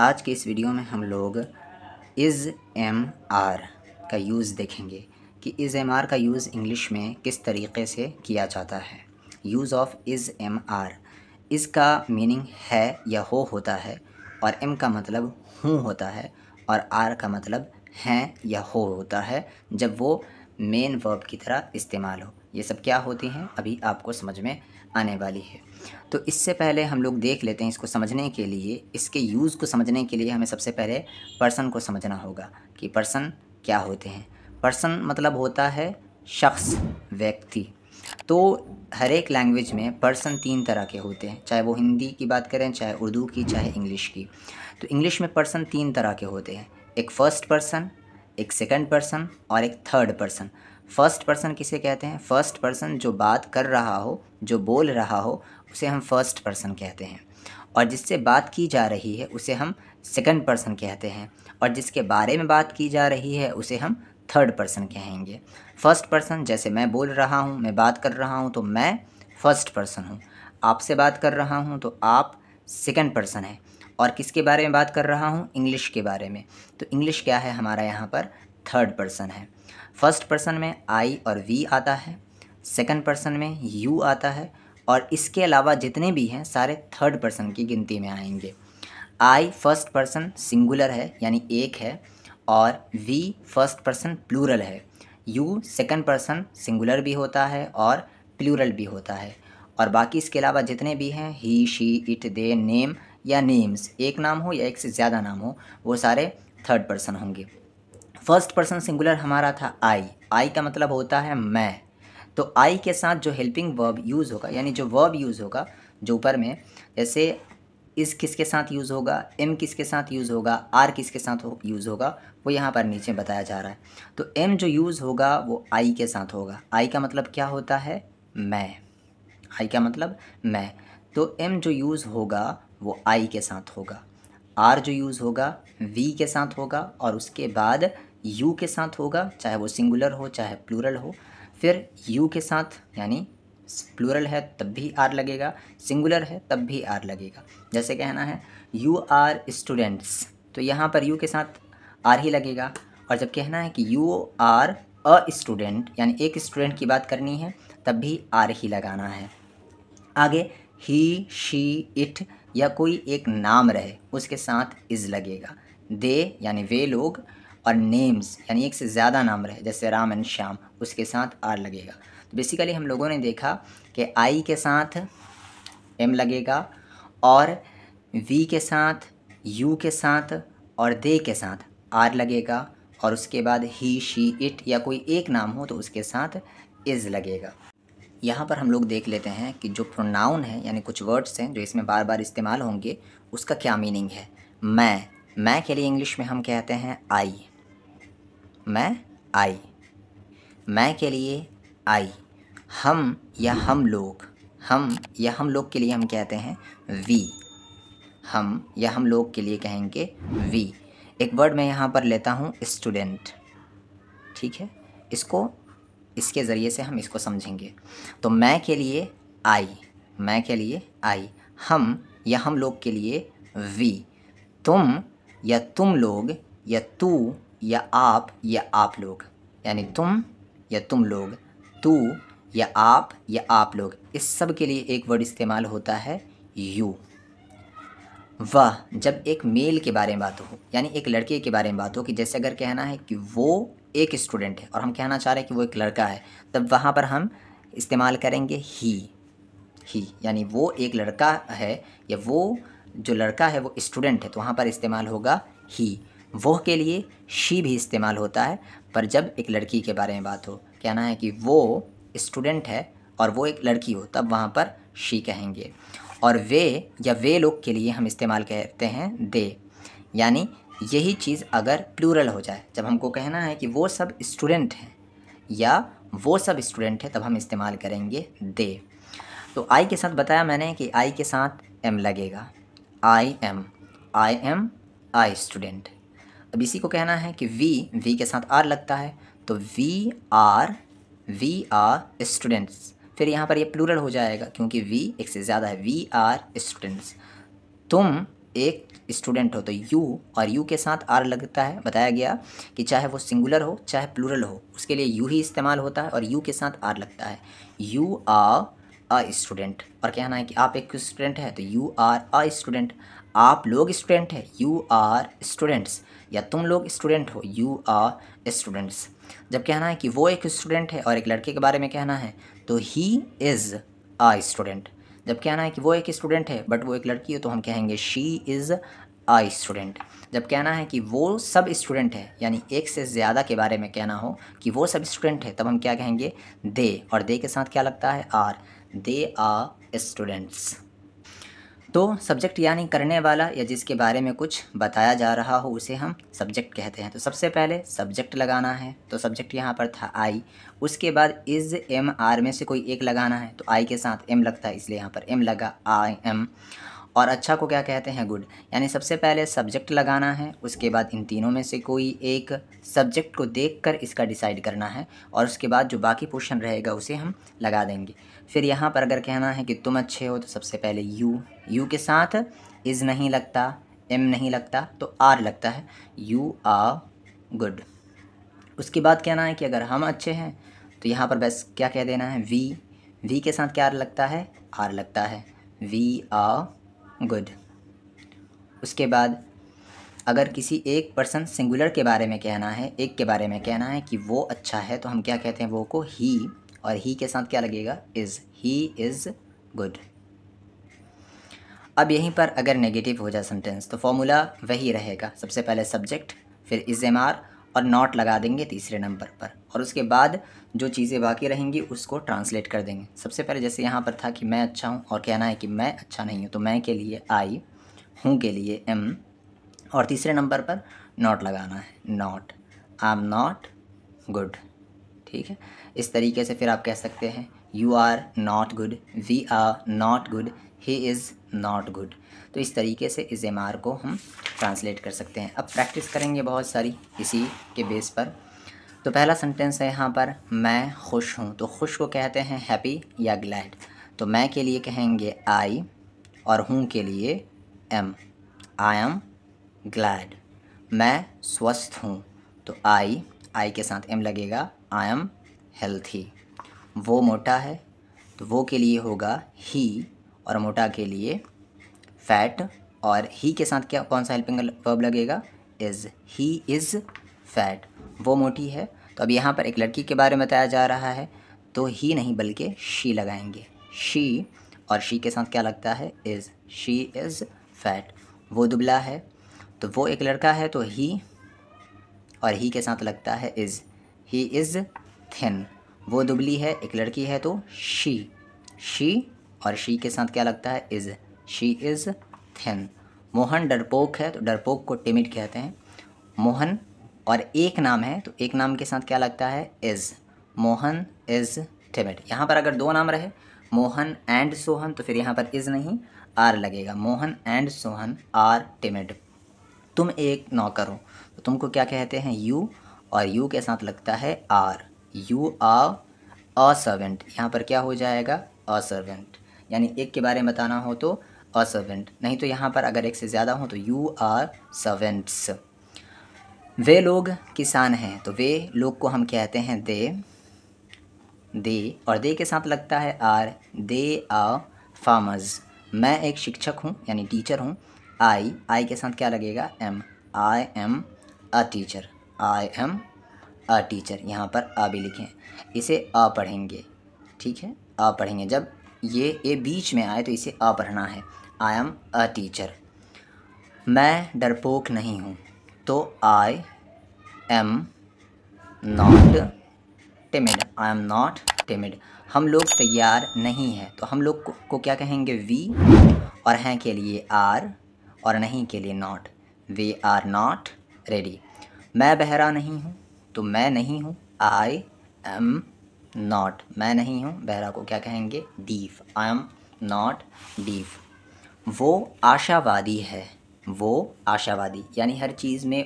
आज के इस वीडियो में हम लोग इज़ एम आर का यूज़ देखेंगे कि इज़ एम आर का यूज़ इंग्लिश में किस तरीके से किया जाता है use of is am are इसका मीनिंग है या हो होता है और एम का मतलब हूँ होता है और आर का मतलब हैं या हो होता है जब वो मेन वर्ब की तरह इस्तेमाल हो ये सब क्या होती हैं अभी आपको समझ में आने वाली है तो इससे पहले हम लोग देख लेते हैं इसको समझने के लिए इसके यूज़ को समझने के लिए हमें सबसे पहले पर्सन को समझना होगा कि पर्सन क्या होते हैं पर्सन मतलब होता है शख्स व्यक्ति तो हर एक लैंग्वेज में पर्सन तीन तरह के होते हैं चाहे वो हिंदी की बात करें चाहे उर्दू की चाहे इंग्लिश की तो इंग्लिश में पर्सन तीन तरह के होते हैं एक फ़र्स्ट पर्सन एक सेकंड पर्सन और एक थर्ड पर्सन फर्स्ट पर्सन किसे कहते हैं फर्स्ट पर्सन जो बात कर रहा हो जो बोल रहा हो उसे हम फर्स्ट पर्सन कहते हैं और जिससे बात की जा रही है उसे हम सेकंड पर्सन कहते हैं और जिसके बारे में बात की जा रही है उसे हम थर्ड पर्सन कहेंगे फर्स्ट पर्सन जैसे मैं बोल रहा हूँ मैं बात कर रहा हूँ तो मैं फर्स्ट पर्सन हूँ आपसे बात कर रहा हूँ तो आप सेकंड पर्सन हैं और किसके बारे में बात कर रहा हूँ इंग्लिश के बारे में तो इंग्लिश क्या है हमारा यहाँ पर थर्ड पर्सन है फर्स्ट पर्सन में आई और वी आता है सेकंड पर्सन में यू आता है और इसके अलावा जितने भी हैं सारे थर्ड पर्सन की गिनती में आएंगे आई फर्स्ट पर्सन सिंगुलर है यानी एक है और वी फर्स्ट पर्सन प्लूरल है यू सेकंड पर्सन सिंगुलर भी होता है और प्लूरल भी होता है और बाकी इसके अलावा जितने भी हैं he she it they name या नेम्स एक नाम हो या एक से ज़्यादा नाम हो वो सारे थर्ड पर्सन होंगे फर्स्ट पर्सन सिंगुलर हमारा था आई आई का मतलब होता है मैं तो आई के साथ जो हेल्पिंग वर्ब यूज़ होगा यानी जो वर्ब यूज़ होगा जो ऊपर में जैसे इस किसके साथ यूज़ होगा एम किसके साथ यूज़ होगा आर किसके साथ हो, यूज़ होगा वो यहाँ पर नीचे बताया जा रहा है तो एम जो यूज़ होगा वो आई के साथ होगा आई का मतलब क्या होता है मैं आई का मतलब मैं तो एम जो यूज़ होगा वो आई के साथ होगा आर जो यूज़ होगा वी के साथ होगा और उसके बाद यू के साथ होगा चाहे वो सिंगुलर हो चाहे प्लूरल हो फिर यू के साथ यानी प्लूरल है तब भी आर लगेगा सिंगुलर है तब भी आर लगेगा जैसे कहना है यू आर स्टूडेंट्स तो यहाँ पर यू के साथ आर ही लगेगा और जब कहना है कि यू आर अ स्टूडेंट यानी एक स्टूडेंट की बात करनी है तब भी आर ही लगाना है आगे ही शी इट या कोई एक नाम रहे उसके साथ इज़ लगेगा दे यानी वे लोग और नेम्स यानी एक से ज़्यादा नाम रहे जैसे राम एंड श्याम उसके साथ आर लगेगा तो बेसिकली हम लोगों ने देखा कि आई के साथ एम लगेगा और वी के साथ यू के साथ और दे के साथ आर लगेगा और उसके बाद ही शी इट या कोई एक नाम हो तो उसके साथ इज़ लगेगा यहाँ पर हम लोग देख लेते हैं कि जो प्रोनाउन है यानी कुछ वर्ड्स हैं जो इसमें बार बार इस्तेमाल होंगे उसका क्या मीनिंग है मैं मैं के लिए इंग्लिश में हम कहते हैं आई मैं आई मैं के लिए आई हम या हम लोग हम या हम लोग के लिए हम कहते हैं वी हम या हम लोग के लिए कहेंगे वी एक वर्ड मैं यहाँ पर लेता हूँ स्टूडेंट ठीक है इसको इसके ज़रिए से हम इसको समझेंगे तो मैं के लिए आई मैं के लिए आई हम या हम लोग के लिए वी तुम या तुम लोग या तू या आप या आप लोग यानी तुम या तुम लोग तू या आप या आप लोग इस सब के लिए एक वर्ड इस्तेमाल होता है यू वह जब एक मेल के बारे में बात हो यानी एक लड़के के बारे में बात हो कि जैसे अगर कहना है कि वो एक स्टूडेंट है और हम कहना चाह रहे हैं कि वो एक लड़का है तब वहाँ पर हम इस्तेमाल करेंगे ही ही यानी वो एक लड़का है या वो जो लड़का है वो स्टूडेंट है तो वहाँ पर इस्तेमाल होगा ही वह के लिए शी भी इस्तेमाल होता है पर जब एक लड़की के बारे में बात हो कहना है कि वो स्टूडेंट है और वो एक लड़की हो तब वहाँ पर शी कहेंगे और वे या वे लोग के लिए हम इस्तेमाल करते हैं दे यानी यही चीज़ अगर प्लूरल हो जाए जब हमको कहना है कि वो सब स्टूडेंट हैं या वो सब स्टूडेंट है तब हम इस्तेमाल करेंगे दे तो आई के साथ बताया मैंने कि आई के साथ एम लगेगा I am I am I student अब इसी को कहना है कि वी वी के साथ आर लगता है तो we are we are students फिर यहाँ पर ये यह प्लूरल हो जाएगा क्योंकि वी एक से ज़्यादा है वी आर स्टूडेंट्स तुम एक स्टूडेंट हो तो यू और यू के साथ आर लगता है बताया गया कि चाहे वो सिंगुलर हो चाहे प्लूरल हो उसके लिए यू ही इस्तेमाल होता है और यू के साथ आर लगता है यू आर अ स्टूडेंट और कहना है कि आप एक स्टूडेंट है तो यू आर अ स्टूडेंट आप लोग स्टूडेंट हैं यू आर स्टूडेंट्स या तुम लोग स्टूडेंट हो यू आर स्टूडेंट्स जब कहना है कि वो एक स्टूडेंट है और एक लड़के के बारे में कहना है तो ही इज़ आ स्टूडेंट जब कहना है कि वो एक स्टूडेंट है बट वो एक लड़की है तो हम कहेंगे शी इज़ आ स्टूडेंट जब कहना है कि वो सब स्टूडेंट है यानी एक से ज़्यादा के बारे में कहना हो कि वो सब स्टूडेंट है तब हम क्या कहेंगे दे और दे के साथ क्या लगता है आर दे आर स्टूडेंट्स तो सब्जेक्ट यानी करने वाला या जिसके बारे में कुछ बताया जा रहा हो उसे हम सब्जेक्ट कहते हैं तो सबसे पहले सब्जेक्ट लगाना है तो सब्जेक्ट यहाँ पर था आई उसके बाद इज़ एम आर में से कोई एक लगाना है तो आई के साथ एम लगता है इसलिए यहाँ पर एम लगा आई एम और अच्छा को क्या कहते हैं गुड यानी सबसे पहले सब्जेक्ट लगाना है उसके बाद इन तीनों में से कोई एक सब्जेक्ट को देखकर इसका डिसाइड करना है और उसके बाद जो बाकी पोर्शन रहेगा उसे हम लगा देंगे फिर यहाँ पर अगर कहना है कि तुम अच्छे हो तो सबसे पहले यू यू के साथ इज़ नहीं लगता एम नहीं लगता तो आर लगता है यू आर गुड उसके बाद कहना है कि अगर हम अच्छे हैं तो यहाँ पर बस क्या कह देना है वी वी के साथ क्या लगता है आर लगता है वी आर गुड उसके बाद अगर किसी एक पर्सन सिंगुलर के बारे में कहना है एक के बारे में कहना है कि वो अच्छा है तो हम क्या कहते हैं वो को ही और ही के साथ क्या लगेगा इज़ ही इज़ गुड अब यहीं पर अगर नेगेटिव हो जाए सेंटेंस तो फॉर्मूला वही रहेगा सबसे पहले सब्जेक्ट फिर इज एम आर और नॉट लगा देंगे तीसरे नंबर पर और उसके बाद जो चीज़ें बाकी रहेंगी उसको ट्रांसलेट कर देंगे सबसे पहले जैसे यहाँ पर था कि मैं अच्छा हूँ और कहना है कि मैं अच्छा नहीं हूँ तो मैं के लिए आई हूँ के लिए एम और तीसरे नंबर पर नॉट लगाना है not I am not good ठीक है इस तरीके से फिर आप कह सकते हैं you are not good we are not good he is not good तो इस तरीके से इस एम को हम ट्रांसलेट कर सकते हैं अब प्रैक्टिस करेंगे बहुत सारी इसी के बेस पर तो पहला सेंटेंस है यहाँ पर मैं खुश हूँ तो खुश को कहते हैं हैप्पी या ग्लैड तो मैं के लिए कहेंगे आई और हूँ के लिए एम आई एम ग्लैड मैं स्वस्थ हूँ तो आई आई के साथ एम लगेगा आई एम हेल्थी वो मोटा है तो वो के लिए होगा ही और मोटा के लिए फैट और ही के साथ क्या कौन सा हेल्पिंग वर्ब लगेगा इज़ ही इज़ फैट वो मोटी है तो अब यहाँ पर एक लड़की के बारे में बताया जा रहा है तो ही नहीं बल्कि शी लगाएंगे शी और शी के साथ क्या लगता है इज़ शी इज़ फैट वो दुबला है तो वो एक लड़का है तो ही और ही के साथ लगता है इज़ ही इज़ थिन वो दुबली है एक लड़की है तो शी शी और शी के साथ क्या लगता है is she is thin Mohan डरपोक है तो डरपोक को टिमिट कहते हैं मोहन और एक नाम है तो एक नाम के साथ क्या लगता है इज़ मोहन इज़ टिमिट यहाँ पर अगर दो नाम रहे मोहन एंड सोहन तो फिर यहाँ पर इज़ नहीं आर लगेगा Mohan and Sohan are timid तुम एक नौकर हो तो तुमको क्या कहते हैं यू और यू के साथ लगता है are you are a servant यहाँ पर क्या हो जाएगा अ सर्वेंट यानी एक के बारे में बताना हो तो अ सर्वेंट नहीं तो यहाँ पर अगर एक से ज़्यादा हो तो यू आर सर्वेंट्स वे लोग किसान हैं तो वे लोग को हम कहते हैं दे दे और दे के साथ लगता है आर दे आ फार्मर्स मैं एक शिक्षक हूँ यानी टीचर हूँ आई आई के साथ क्या लगेगा am I am a teacher I am a teacher यहाँ पर आ भी लिखें इसे अ पढ़ेंगे ठीक है अ पढ़ेंगे जब ये ए बीच में आए तो इसे अ पढ़ना है आई एम अ टीचर मैं डरपोक नहीं हूँ तो I am not timid I am not timid हम लोग तैयार नहीं हैं तो हम लोग को, को क्या कहेंगे वी और हैं के लिए आर और नहीं के लिए not we are not ready मैं बहरा नहीं हूँ तो मैं नहीं हूँ आई एम नॉट मैं नहीं हूँ बहरा को क्या कहेंगे deaf I am not deaf वो आशावादी है वो आशावादी यानी हर चीज़ में